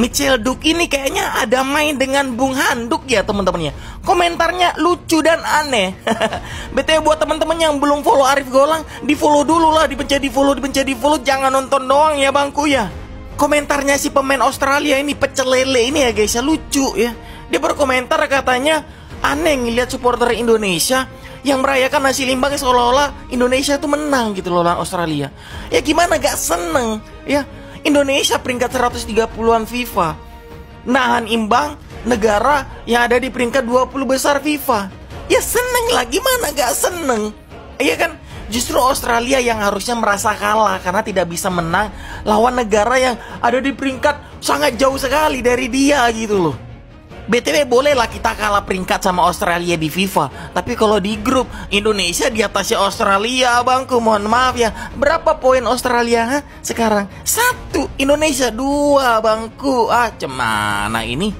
Michel Duke ini kayaknya ada main dengan Bung Handuk ya teman-temannya. Komentarnya lucu dan aneh. BTW buat teman-teman yang belum follow Arif Golang, di follow dulu lah, dipencet di follow, dipencet di follow, jangan nonton doang ya bangku ya. Komentarnya si pemain Australia ini pecel lele ini ya guys ya lucu ya. Dia berkomentar katanya aneh ngelihat supporter Indonesia yang merayakan hasil imbang seolah-olah Indonesia tuh menang gitu loh lawan Australia. Ya gimana gak seneng ya Indonesia peringkat 130-an FIFA. Nahan imbang negara yang ada di peringkat 20 besar FIFA. Ya seneng lah, gimana gak seneng? Iya kan? Justru Australia yang harusnya merasa kalah karena tidak bisa menang lawan negara yang ada di peringkat sangat jauh sekali dari dia gitu loh. BTW boleh lah kita kalah peringkat sama Australia di FIFA, tapi kalau di grup Indonesia di atasnya Australia, bangku mohon maaf ya. Berapa poin Australia ha? sekarang? Satu, Indonesia dua, bangku. Ah, cemana ini?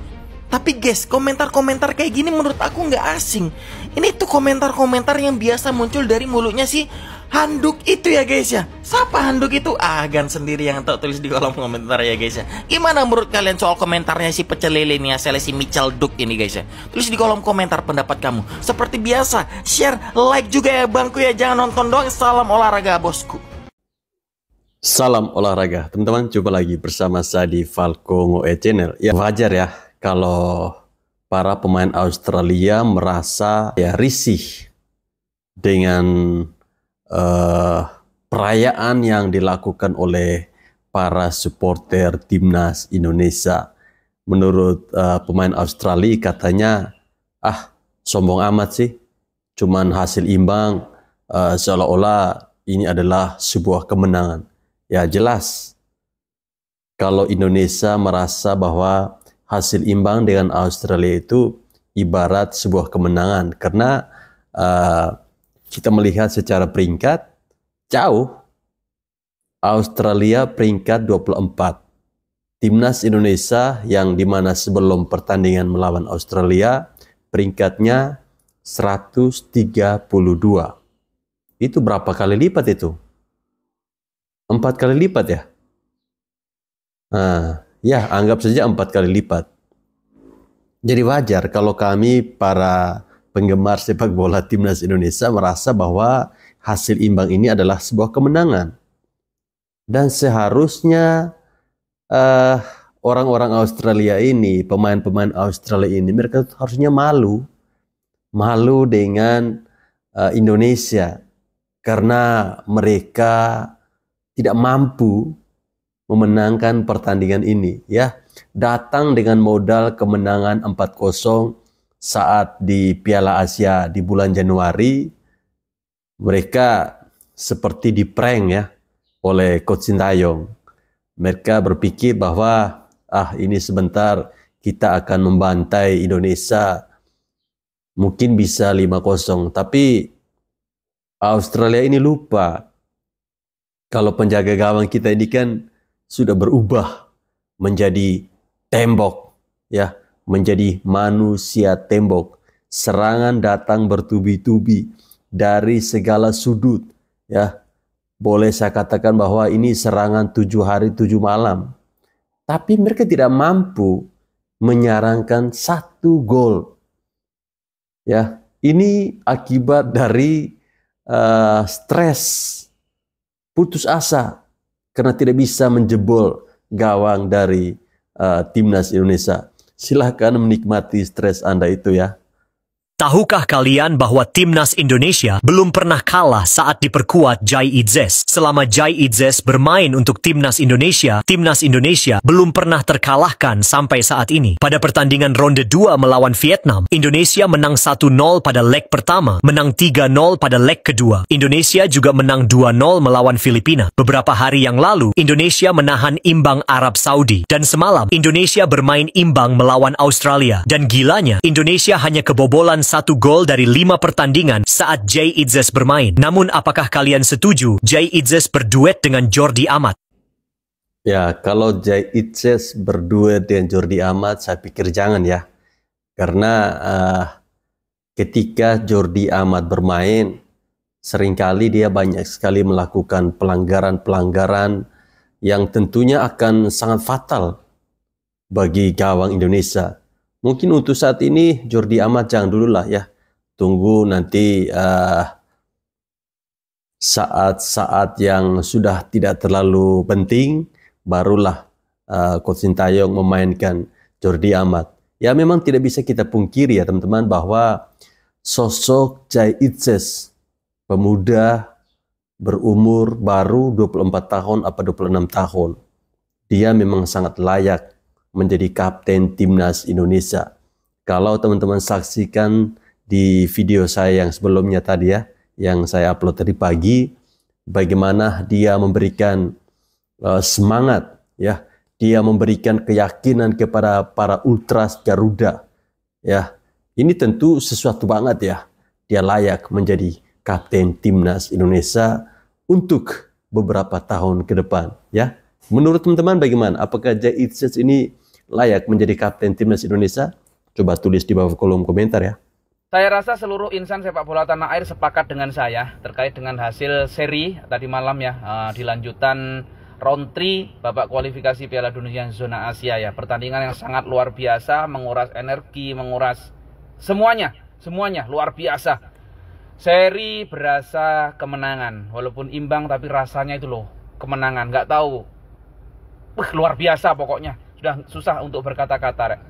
Tapi guys, komentar-komentar kayak gini menurut aku nggak asing. Ini tuh komentar-komentar yang biasa muncul dari mulutnya sih handuk itu ya guys ya Siapa handuk itu? Agan ah, sendiri yang tahu tulis di kolom komentar ya guys ya Gimana menurut kalian soal komentarnya si pecel lele ini ya si Michel Duke ini guys ya Tulis di kolom komentar pendapat kamu Seperti biasa share like juga ya bangku ya Jangan nonton doang Salam olahraga bosku Salam olahraga Teman-teman coba lagi bersama saya di Falco Ngoe Channel Ya wajar ya kalau para pemain Australia merasa ya risih dengan uh, perayaan yang dilakukan oleh para supporter timnas Indonesia. Menurut uh, pemain Australia katanya, ah sombong amat sih, cuman hasil imbang uh, seolah-olah ini adalah sebuah kemenangan. Ya jelas, kalau Indonesia merasa bahwa hasil imbang dengan Australia itu ibarat sebuah kemenangan karena uh, kita melihat secara peringkat, jauh. Australia peringkat 24. Timnas Indonesia yang dimana sebelum pertandingan melawan Australia, peringkatnya 132. Itu berapa kali lipat itu? Empat kali lipat ya? Nah, ya anggap saja empat kali lipat. Jadi wajar kalau kami para penggemar sepak bola timnas Indonesia merasa bahwa hasil imbang ini adalah sebuah kemenangan. Dan seharusnya uh, orang-orang Australia ini, pemain-pemain Australia ini, mereka harusnya malu, malu dengan uh, Indonesia karena mereka tidak mampu memenangkan pertandingan ini ya datang dengan modal kemenangan saat di Piala Asia di bulan Januari mereka seperti di prank ya oleh Coach Sintayong. Mereka berpikir bahwa ah ini sebentar kita akan membantai Indonesia mungkin bisa 5-0 tapi Australia ini lupa kalau penjaga gawang kita ini kan sudah berubah menjadi tembok ya menjadi manusia tembok. Serangan datang bertubi-tubi dari segala sudut. Ya, boleh saya katakan bahwa ini serangan tujuh hari tujuh malam. Tapi mereka tidak mampu menyarankan satu gol. Ya, ini akibat dari uh, stres, putus asa karena tidak bisa menjebol gawang dari uh, timnas Indonesia silahkan menikmati stres Anda itu ya. Tahukah kalian bahwa timnas Indonesia belum pernah kalah saat diperkuat Jai Idzes? Selama Jai Idzes bermain untuk timnas Indonesia, timnas Indonesia belum pernah terkalahkan sampai saat ini. Pada pertandingan ronde 2 melawan Vietnam, Indonesia menang 1-0 pada leg pertama, menang 3-0 pada leg kedua. Indonesia juga menang 2-0 melawan Filipina. Beberapa hari yang lalu, Indonesia menahan imbang Arab Saudi. Dan semalam, Indonesia bermain imbang melawan Australia. Dan gilanya, Indonesia hanya kebobolan satu gol dari lima pertandingan saat Jay Idzes bermain. Namun apakah kalian setuju Jay Idzes berduet dengan Jordi Amat? Ya, kalau Jay Idzes berduet dengan Jordi Amat, saya pikir jangan ya. Karena uh, ketika Jordi Amat bermain, seringkali dia banyak sekali melakukan pelanggaran-pelanggaran yang tentunya akan sangat fatal bagi gawang Indonesia. Mungkin untuk saat ini Jordi Amat jangan dulu lah ya. Tunggu nanti saat eh, saat-saat yang sudah tidak terlalu penting barulah uh, Coach Sintayong memainkan Jordi Amat. Ya memang tidak bisa kita pungkiri ya teman-teman bahwa sosok Jai Itzes pemuda berumur baru 24 tahun apa 26 tahun dia memang sangat layak menjadi kapten timnas Indonesia. Kalau teman-teman saksikan di video saya yang sebelumnya tadi ya, yang saya upload tadi pagi, bagaimana dia memberikan uh, semangat ya, dia memberikan keyakinan kepada para ultras Garuda ya. Ini tentu sesuatu banget ya. Dia layak menjadi kapten timnas Indonesia untuk beberapa tahun ke depan ya. Menurut teman-teman bagaimana? Apakah Jai Itzes ini layak menjadi kapten timnas Indonesia? Coba tulis di bawah kolom komentar ya. Saya rasa seluruh insan sepak bola tanah air sepakat dengan saya terkait dengan hasil seri tadi malam ya uh, di lanjutan round 3 babak kualifikasi Piala Dunia zona Asia ya. Pertandingan yang sangat luar biasa, menguras energi, menguras semuanya, semuanya luar biasa. Seri berasa kemenangan, walaupun imbang tapi rasanya itu loh kemenangan. Gak tahu, wah luar biasa pokoknya sudah susah untuk berkata-kata.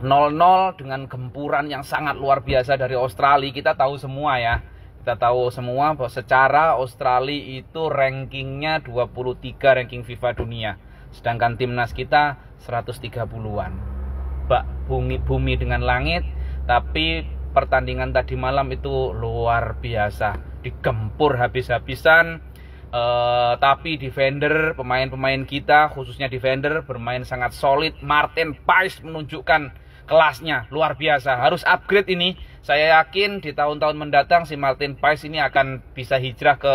0-0 dengan gempuran yang sangat luar biasa dari Australia. Kita tahu semua ya. Kita tahu semua bahwa secara Australia itu rankingnya 23 ranking FIFA dunia. Sedangkan timnas kita 130-an. Bak bumi bumi dengan langit, tapi pertandingan tadi malam itu luar biasa. Digempur habis-habisan Uh, tapi defender pemain-pemain kita khususnya defender bermain sangat solid. Martin Pais menunjukkan kelasnya luar biasa. Harus upgrade ini. Saya yakin di tahun-tahun mendatang si Martin Pais ini akan bisa hijrah ke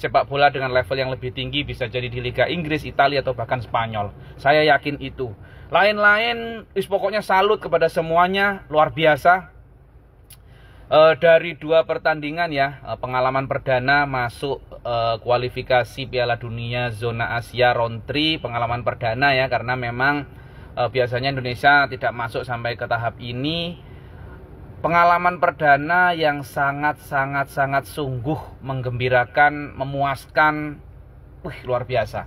sepak bola dengan level yang lebih tinggi bisa jadi di Liga Inggris, Italia atau bahkan Spanyol. Saya yakin itu. Lain-lain, is pokoknya salut kepada semuanya, luar biasa. Eh, dari dua pertandingan ya eh, pengalaman perdana masuk eh, kualifikasi Piala Dunia zona Asia round 3 pengalaman perdana ya karena memang biasanya Indonesia tidak masuk sampai ke tahap ini pengalaman perdana yang sangat sangat sangat sungguh menggembirakan memuaskan wih luar biasa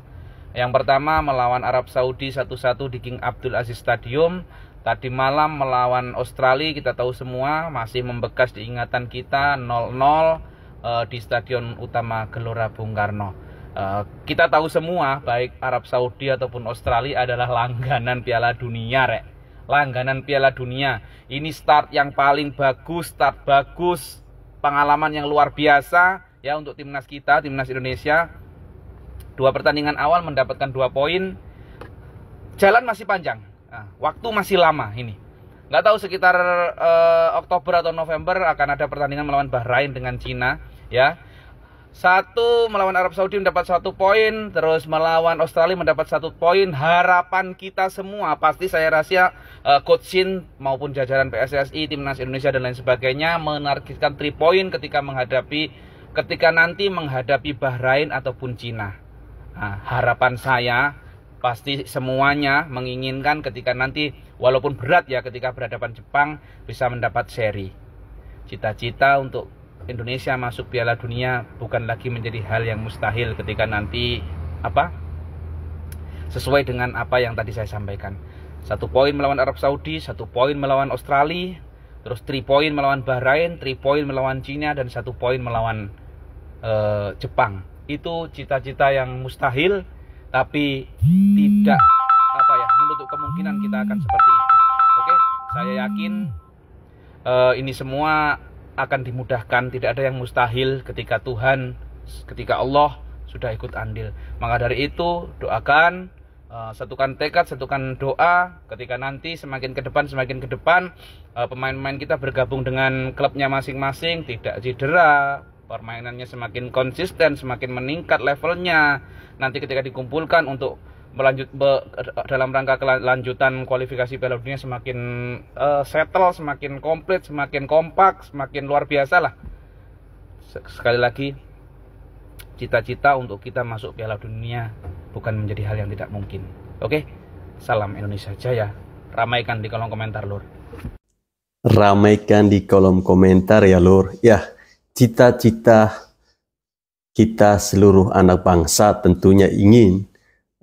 yang pertama melawan Arab Saudi satu-satu di King Abdul Aziz Stadium Tadi malam melawan Australia kita tahu semua masih membekas di ingatan kita 0-0 e, eh, di Stadion Utama Gelora Bung Karno. E, kita tahu semua baik Arab Saudi ataupun Australia adalah langganan Piala Dunia, rek. Langganan Piala Dunia. Ini start yang paling bagus, start bagus, pengalaman yang luar biasa ya untuk timnas kita, timnas Indonesia. Dua pertandingan awal mendapatkan dua poin. Jalan masih panjang Ah. waktu masih lama ini. Nggak tahu sekitar eh, Oktober atau November akan ada pertandingan melawan Bahrain dengan Cina, ya. Satu melawan Arab Saudi mendapat satu poin, terus melawan Australia mendapat satu poin. Harapan kita semua pasti saya rahasia uh, coach Shin maupun jajaran PSSI, timnas Indonesia dan lain sebagainya menargetkan 3 poin ketika menghadapi ketika nanti menghadapi Bahrain ataupun Cina. Nah, harapan saya pasti semuanya menginginkan ketika nanti walaupun berat ya ketika berhadapan Jepang bisa mendapat seri. Cita-cita untuk Indonesia masuk Piala Dunia bukan lagi menjadi hal yang mustahil ketika nanti apa? Sesuai dengan apa yang tadi saya sampaikan. Satu poin melawan Arab Saudi, satu poin melawan Australia, terus 3 poin melawan Bahrain, 3 poin melawan Cina dan satu poin melawan uh, Jepang. Itu cita-cita yang mustahil tapi tidak apa ya menutup kemungkinan kita akan seperti itu oke saya yakin uh, ini semua akan dimudahkan tidak ada yang mustahil ketika Tuhan ketika Allah sudah ikut andil maka dari itu doakan Uh, satukan tekad, satukan doa ketika nanti semakin ke depan semakin ke depan uh, pemain-pemain kita bergabung dengan klubnya masing-masing tidak cedera permainannya semakin konsisten, semakin meningkat levelnya. Nanti ketika dikumpulkan untuk melanjut be, dalam rangka kelanjutan kualifikasi Piala Dunia semakin uh, settle, semakin komplit, semakin kompak, semakin luar biasa lah. Sekali lagi, cita-cita untuk kita masuk Piala Dunia bukan menjadi hal yang tidak mungkin. Oke, salam Indonesia Jaya. Ramaikan di kolom komentar, Lur. Ramaikan di kolom komentar ya, Lur. Ya cita-cita kita seluruh anak bangsa tentunya ingin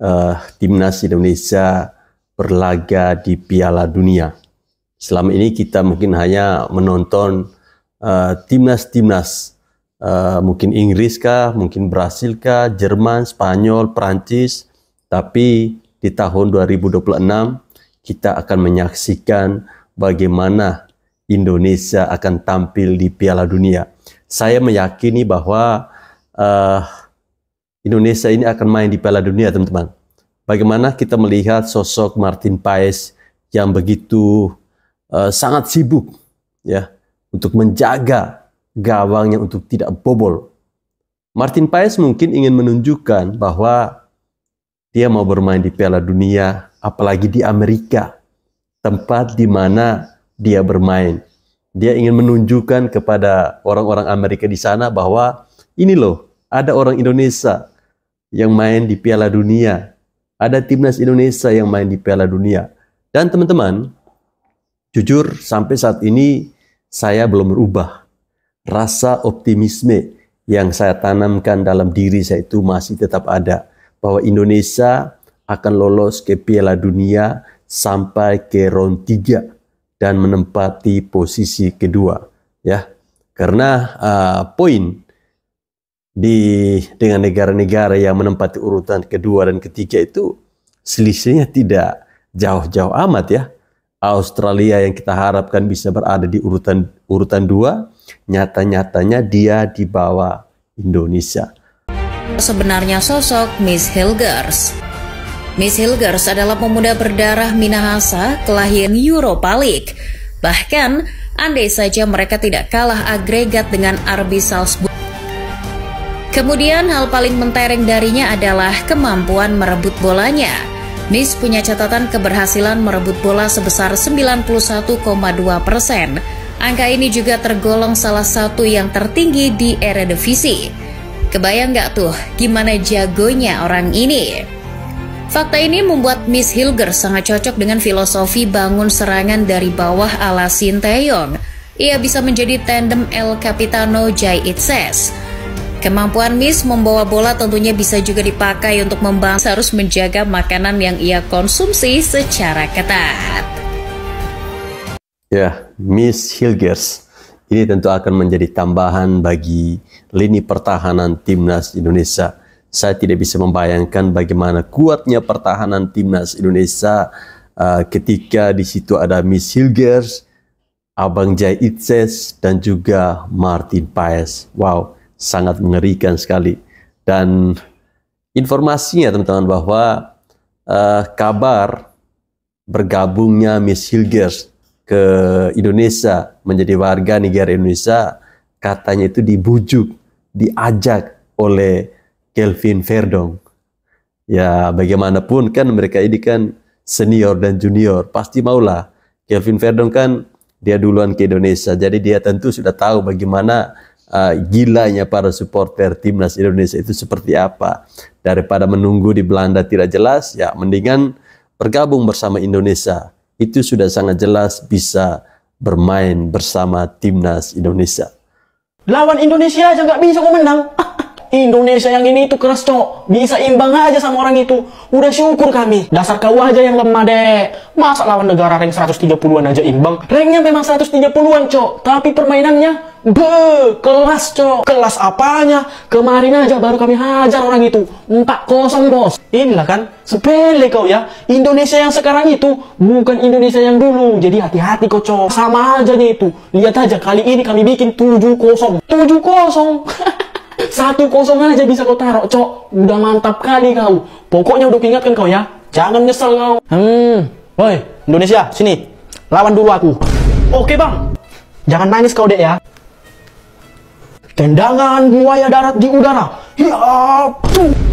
uh, timnas Indonesia berlaga di Piala Dunia. Selama ini kita mungkin hanya menonton eh, timnas-timnas uh, uh, mungkin Inggris kah, mungkin Brasil kah, Jerman, Spanyol, Prancis, tapi di tahun 2026 kita akan menyaksikan bagaimana Indonesia akan tampil di Piala Dunia saya meyakini bahwa uh, Indonesia ini akan main di Piala Dunia, teman-teman. Bagaimana kita melihat sosok Martin Paes yang begitu uh, sangat sibuk ya untuk menjaga gawangnya untuk tidak bobol. Martin Paes mungkin ingin menunjukkan bahwa dia mau bermain di Piala Dunia, apalagi di Amerika, tempat di mana dia bermain dia ingin menunjukkan kepada orang-orang Amerika di sana bahwa ini loh, ada orang Indonesia yang main di Piala Dunia. Ada timnas Indonesia yang main di Piala Dunia. Dan teman-teman, jujur sampai saat ini saya belum berubah. Rasa optimisme yang saya tanamkan dalam diri saya itu masih tetap ada. Bahwa Indonesia akan lolos ke Piala Dunia sampai ke round 3 dan menempati posisi kedua ya karena uh, poin di dengan negara-negara yang menempati urutan kedua dan ketiga itu selisihnya tidak jauh-jauh amat ya. Australia yang kita harapkan bisa berada di urutan urutan dua, nyata-nyatanya dia di bawah Indonesia. Sebenarnya sosok Miss Hilgers Miss Hilgers adalah pemuda berdarah Minahasa kelahiran Europa League. Bahkan, andai saja mereka tidak kalah agregat dengan RB Salzburg. Kemudian hal paling mentereng darinya adalah kemampuan merebut bolanya. Miss punya catatan keberhasilan merebut bola sebesar 91,2 persen. Angka ini juga tergolong salah satu yang tertinggi di era divisi. Kebayang nggak tuh gimana jagonya orang ini? Fakta ini membuat Miss Hilger sangat cocok dengan filosofi bangun serangan dari bawah ala Sinteyong. Ia bisa menjadi tandem El Capitano Jai Itses. Kemampuan Miss membawa bola tentunya bisa juga dipakai untuk membangun. harus menjaga makanan yang ia konsumsi secara ketat. Ya, Miss Hilgers ini tentu akan menjadi tambahan bagi lini pertahanan timnas Indonesia saya tidak bisa membayangkan bagaimana kuatnya pertahanan timnas Indonesia uh, ketika di situ ada Miss Hilgers, Abang Jai Itses, dan juga Martin Paes. Wow, sangat mengerikan sekali. Dan informasinya teman-teman bahwa uh, kabar bergabungnya Miss Hilgers ke Indonesia menjadi warga negara Indonesia katanya itu dibujuk, diajak oleh Kelvin Verdong. Ya bagaimanapun kan mereka ini kan senior dan junior, pasti maulah. Kelvin Verdong kan dia duluan ke Indonesia, jadi dia tentu sudah tahu bagaimana uh, gilanya para supporter timnas Indonesia itu seperti apa. Daripada menunggu di Belanda tidak jelas, ya mendingan bergabung bersama Indonesia. Itu sudah sangat jelas bisa bermain bersama timnas Indonesia. Lawan Indonesia aja nggak bisa kok menang. Ah. Indonesia yang ini itu keras cok bisa imbang aja sama orang itu udah syukur kami dasar kau aja yang lemah deh masa lawan negara rank 130an aja imbang ranknya memang 130an cok tapi permainannya be kelas cok kelas apanya kemarin aja baru kami hajar orang itu 4-0 bos inilah kan sepele kau ya Indonesia yang sekarang itu bukan Indonesia yang dulu jadi hati-hati kok cok sama aja nih itu lihat aja kali ini kami bikin 7-0 7-0 Satu kosongan aja bisa kau taruh, cok. Udah mantap kali kau. Pokoknya udah ingatkan kau ya. Jangan nyesel kau. Hmm. Woi, Indonesia, sini. Lawan dulu aku. Oke, Bang. Jangan nangis kau, Dek ya. Tendangan buaya darat di udara. Ya,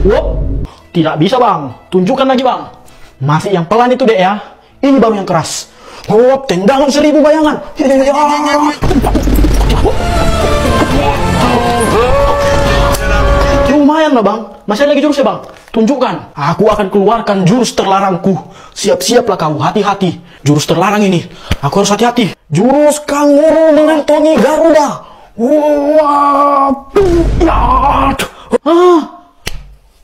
Wop. Tidak bisa, Bang. Tunjukkan lagi, Bang. Masih yang pelan itu, Dek ya. Ini baru yang keras. Wop, tendangan seribu bayangan. Ya. ya, ya lumayan lah bang. Masih ada lagi jurusnya bang. Tunjukkan. Aku akan keluarkan jurus terlarangku. Siap-siaplah kau, hati-hati. Jurus terlarang ini. Aku harus hati-hati. Jurus kanguru mengantongi Garuda. Wah, ah,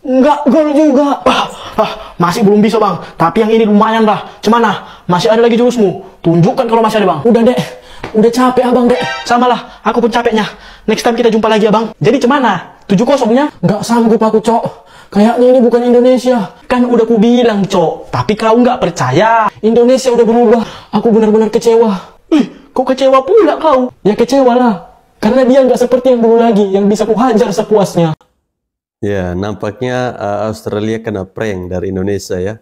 nggak gol juga. Ah, ah, masih belum bisa bang. Tapi yang ini lumayan lah. Cemana? Ah, masih ada lagi jurusmu. Tunjukkan kalau masih ada bang. Udah deh. Udah capek abang deh. lah, aku pun capeknya. Next time kita jumpa lagi abang. Jadi cemana? Ah, tujuh kosongnya nggak sanggup aku cok kayaknya ini bukan Indonesia kan udah ku bilang cok tapi kau nggak percaya Indonesia udah berubah aku benar-benar kecewa ih kok kecewa pula kau ya kecewa lah karena dia nggak seperti yang dulu lagi yang bisa ku hajar sepuasnya ya nampaknya uh, Australia kena prank dari Indonesia ya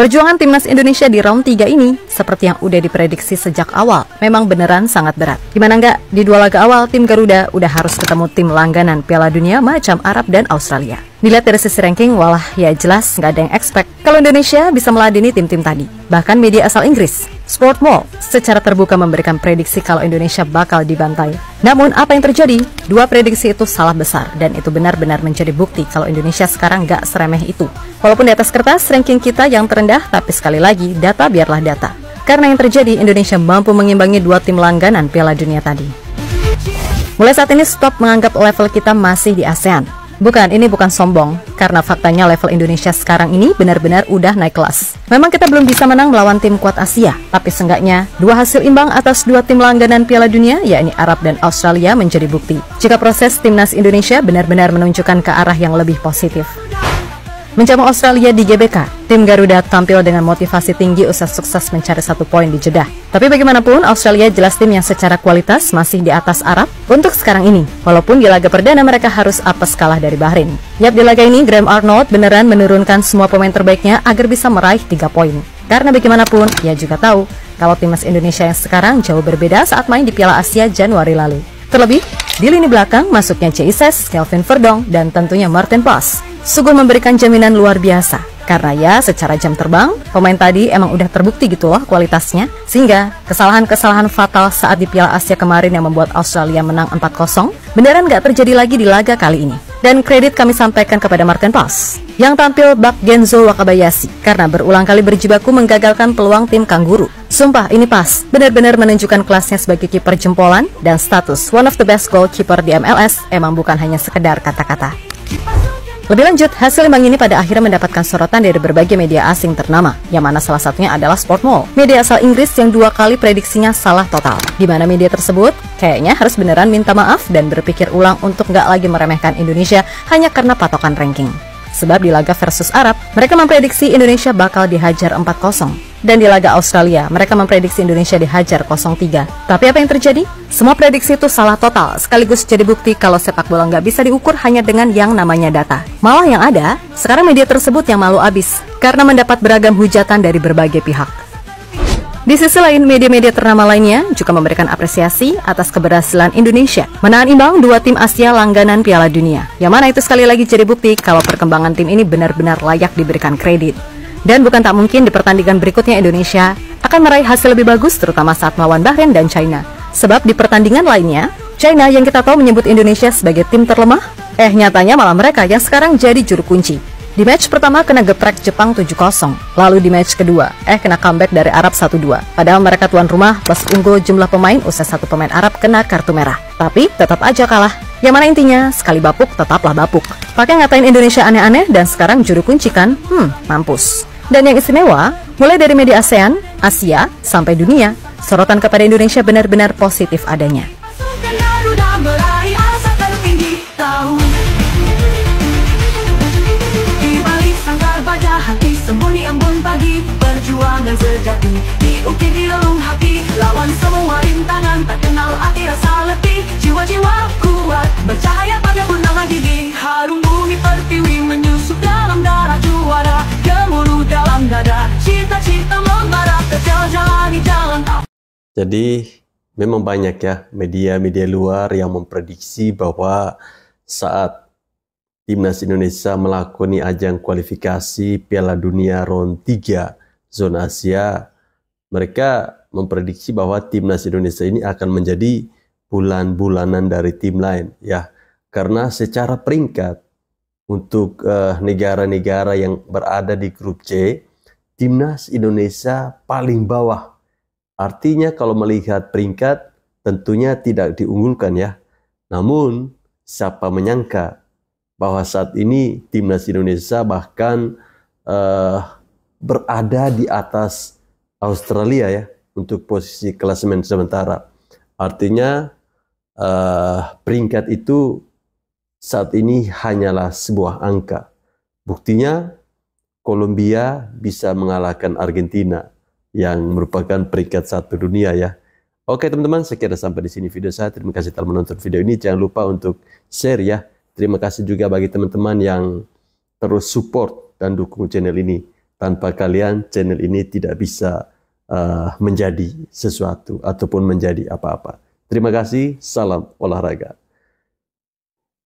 Perjuangan timnas Indonesia di round 3 ini, seperti yang udah diprediksi sejak awal, memang beneran sangat berat. Gimana nggak, di dua laga awal, tim Garuda udah harus ketemu tim langganan Piala Dunia macam Arab dan Australia. Dilihat dari sisi ranking, walah ya jelas nggak ada yang expect kalau Indonesia bisa meladeni tim-tim tadi. Bahkan media asal Inggris, Sport Mall secara terbuka memberikan prediksi kalau Indonesia bakal dibantai. Namun apa yang terjadi? Dua prediksi itu salah besar dan itu benar-benar menjadi bukti kalau Indonesia sekarang gak seremeh itu. Walaupun di atas kertas ranking kita yang terendah, tapi sekali lagi data biarlah data. Karena yang terjadi, Indonesia mampu mengimbangi dua tim langganan Piala Dunia tadi. Mulai saat ini stop menganggap level kita masih di ASEAN. Bukan, ini bukan sombong, karena faktanya level Indonesia sekarang ini benar-benar udah naik kelas. Memang kita belum bisa menang melawan tim kuat Asia, tapi seenggaknya dua hasil imbang atas dua tim langganan Piala Dunia, yakni Arab dan Australia menjadi bukti. Jika proses timnas Indonesia benar-benar menunjukkan ke arah yang lebih positif. Menjamu Australia di GBK, tim Garuda tampil dengan motivasi tinggi usai sukses mencari satu poin di Jeddah. Tapi bagaimanapun, Australia jelas tim yang secara kualitas masih di atas Arab untuk sekarang ini. Walaupun di laga perdana mereka harus apes kalah dari Bahrain. Yap di laga ini, Graham Arnold beneran menurunkan semua pemain terbaiknya agar bisa meraih tiga poin. Karena bagaimanapun, ia juga tahu kalau timnas Indonesia yang sekarang jauh berbeda saat main di Piala Asia Januari lalu. Terlebih, di lini belakang masuknya Jaises, Kelvin Verdong, dan tentunya Martin Pass sungguh memberikan jaminan luar biasa. Karena ya secara jam terbang, pemain tadi emang udah terbukti gitu loh kualitasnya. Sehingga kesalahan-kesalahan fatal saat di Piala Asia kemarin yang membuat Australia menang 4-0, beneran gak terjadi lagi di laga kali ini. Dan kredit kami sampaikan kepada Martin Paus yang tampil bak Genzo Wakabayashi karena berulang kali berjibaku menggagalkan peluang tim Kangguru. Sumpah ini pas, benar-benar menunjukkan kelasnya sebagai kiper jempolan dan status one of the best goalkeeper di MLS emang bukan hanya sekedar kata-kata. Lebih lanjut, hasil imbang ini pada akhirnya mendapatkan sorotan dari berbagai media asing ternama, yang mana salah satunya adalah Sport Mall, media asal Inggris yang dua kali prediksinya salah total. Di mana media tersebut kayaknya harus beneran minta maaf dan berpikir ulang untuk nggak lagi meremehkan Indonesia hanya karena patokan ranking. Sebab di laga versus Arab, mereka memprediksi Indonesia bakal dihajar 4-0 dan di laga Australia, mereka memprediksi Indonesia dihajar 0-3. Tapi apa yang terjadi? Semua prediksi itu salah total, sekaligus jadi bukti kalau sepak bola nggak bisa diukur hanya dengan yang namanya data. Malah yang ada, sekarang media tersebut yang malu abis, karena mendapat beragam hujatan dari berbagai pihak. Di sisi lain, media-media ternama lainnya juga memberikan apresiasi atas keberhasilan Indonesia menahan imbang dua tim Asia langganan Piala Dunia. Yang mana itu sekali lagi jadi bukti kalau perkembangan tim ini benar-benar layak diberikan kredit. Dan bukan tak mungkin di pertandingan berikutnya Indonesia akan meraih hasil lebih bagus terutama saat melawan Bahrain dan China. Sebab di pertandingan lainnya, China yang kita tahu menyebut Indonesia sebagai tim terlemah, eh nyatanya malah mereka yang sekarang jadi juru kunci. Di match pertama kena geprek Jepang 7-0, lalu di match kedua, eh kena comeback dari Arab 1-2. Padahal mereka tuan rumah plus unggul jumlah pemain usai satu pemain Arab kena kartu merah. Tapi tetap aja kalah. Yang mana intinya, sekali bapuk tetaplah bapuk. Pakai ngatain Indonesia aneh-aneh dan sekarang juru kunci kan? Hmm, mampus. Dan yang istimewa, mulai dari media ASEAN, Asia, sampai dunia, sorotan kepada Indonesia benar-benar positif adanya. dan sejati Diukir di lelung hati Lawan semua rintangan Tak kenal hati rasa letih Jiwa-jiwa kuat Bercahaya pada bundangan gigi Harum bumi pertiwi Menyusup dalam darah juara Gemuruh dalam dada Cita-cita membara Terjal jalani jalan Jadi memang banyak ya media-media luar yang memprediksi bahwa saat Timnas Indonesia melakoni ajang kualifikasi Piala Dunia Round 3 zona Asia, mereka memprediksi bahwa timnas Indonesia ini akan menjadi bulan-bulanan dari tim lain ya karena secara peringkat untuk eh, negara-negara uh, yang berada di grup C timnas Indonesia paling bawah artinya kalau melihat peringkat tentunya tidak diunggulkan ya namun siapa menyangka bahwa saat ini timnas Indonesia bahkan uh, berada di atas Australia ya untuk posisi klasemen sementara. Artinya uh, peringkat itu saat ini hanyalah sebuah angka. Buktinya Kolombia bisa mengalahkan Argentina yang merupakan peringkat satu dunia ya. Oke teman-teman, sekian sampai di sini video saya. Terima kasih telah menonton video ini. Jangan lupa untuk share ya. Terima kasih juga bagi teman-teman yang terus support dan dukung channel ini. Tanpa kalian channel ini tidak bisa uh, menjadi sesuatu ataupun menjadi apa-apa. Terima kasih. Salam olahraga.